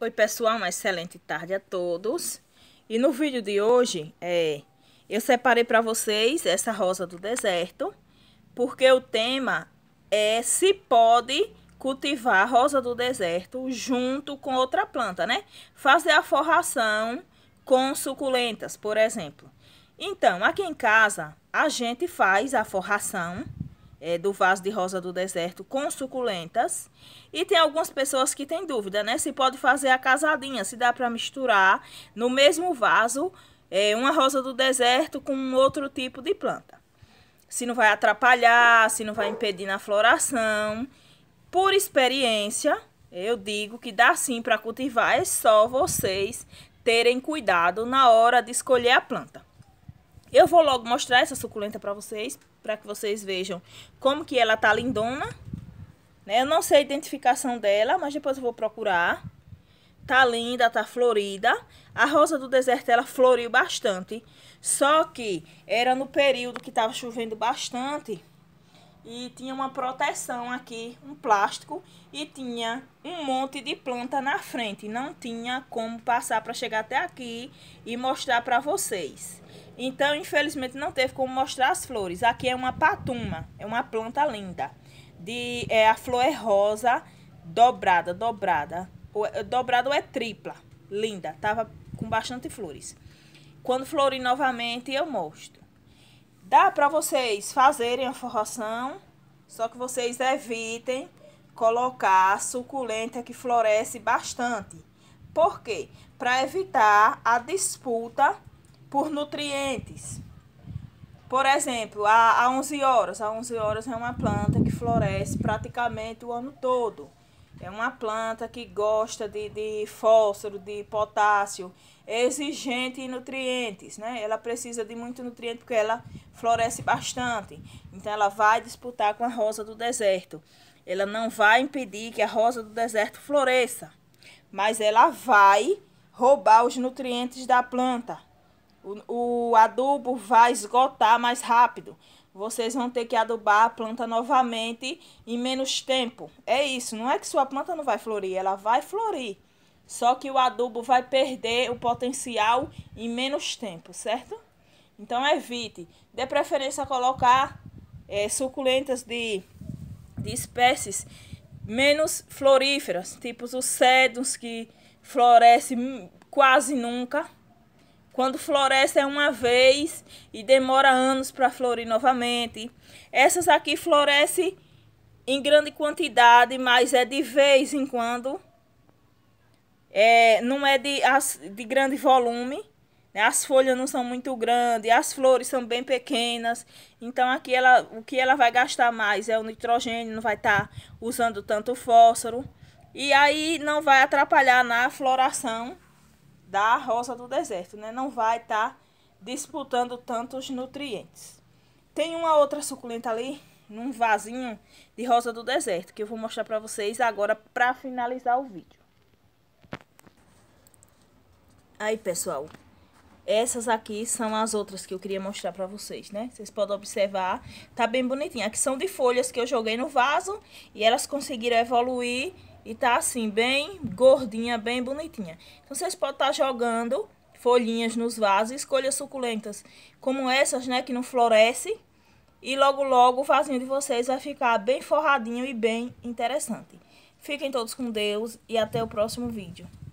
Oi pessoal, uma excelente tarde a todos. E no vídeo de hoje, é, eu separei para vocês essa rosa do deserto, porque o tema é se pode cultivar a rosa do deserto junto com outra planta, né? Fazer a forração com suculentas, por exemplo. Então, aqui em casa, a gente faz a forração é, do vaso de rosa do deserto com suculentas. E tem algumas pessoas que têm dúvida, né? Se pode fazer a casadinha, se dá para misturar no mesmo vaso é, uma rosa do deserto com um outro tipo de planta. Se não vai atrapalhar, se não vai impedir na floração. Por experiência, eu digo que dá sim para cultivar, é só vocês terem cuidado na hora de escolher a planta. Eu vou logo mostrar essa suculenta para vocês, para que vocês vejam como que ela tá lindona. Né? Eu não sei a identificação dela, mas depois eu vou procurar. Tá linda, tá florida. A rosa do deserto, ela floriu bastante. Só que era no período que tava chovendo bastante e tinha uma proteção aqui, um plástico e tinha um monte de planta na frente. Não tinha como passar para chegar até aqui e mostrar para vocês. Então, infelizmente, não teve como mostrar as flores. Aqui é uma patuma, é uma planta linda. De, é, a flor é rosa, dobrada, dobrada. Ou, é, dobrada ou é tripla, linda. Tava com bastante flores. Quando florir novamente, eu mostro. Dá para vocês fazerem a forração, só que vocês evitem colocar a suculenta que floresce bastante. Por quê? Para evitar a disputa por nutrientes. Por exemplo, a, a 11 horas. A 11 horas é uma planta que floresce praticamente o ano todo. É uma planta que gosta de, de fósforo, de potássio, é exigente em nutrientes, né? Ela precisa de muito nutriente porque ela floresce bastante. Então ela vai disputar com a rosa do deserto. Ela não vai impedir que a rosa do deserto floresça, mas ela vai roubar os nutrientes da planta. O, o adubo vai esgotar mais rápido vocês vão ter que adubar a planta novamente em menos tempo. É isso, não é que sua planta não vai florir, ela vai florir. Só que o adubo vai perder o potencial em menos tempo, certo? Então evite. Dê preferência a colocar é, suculentas de, de espécies menos floríferas, tipo os cedros que florescem quase nunca, quando é uma vez e demora anos para florir novamente. Essas aqui florescem em grande quantidade, mas é de vez em quando. É, não é de, de grande volume. Né? As folhas não são muito grandes, as flores são bem pequenas. Então aqui ela, o que ela vai gastar mais é o nitrogênio, não vai estar tá usando tanto fósforo. E aí não vai atrapalhar na floração da rosa do deserto, né? Não vai estar tá disputando tantos nutrientes. Tem uma outra suculenta ali, num vasinho de rosa do deserto, que eu vou mostrar para vocês agora para finalizar o vídeo. Aí, pessoal, essas aqui são as outras que eu queria mostrar pra vocês, né? Vocês podem observar, tá bem bonitinha. Aqui são de folhas que eu joguei no vaso e elas conseguiram evoluir e tá assim, bem gordinha, bem bonitinha. Então vocês podem estar tá jogando folhinhas nos vasos, escolha suculentas como essas, né, que não floresce. E logo logo o vasinho de vocês vai ficar bem forradinho e bem interessante. Fiquem todos com Deus e até o próximo vídeo.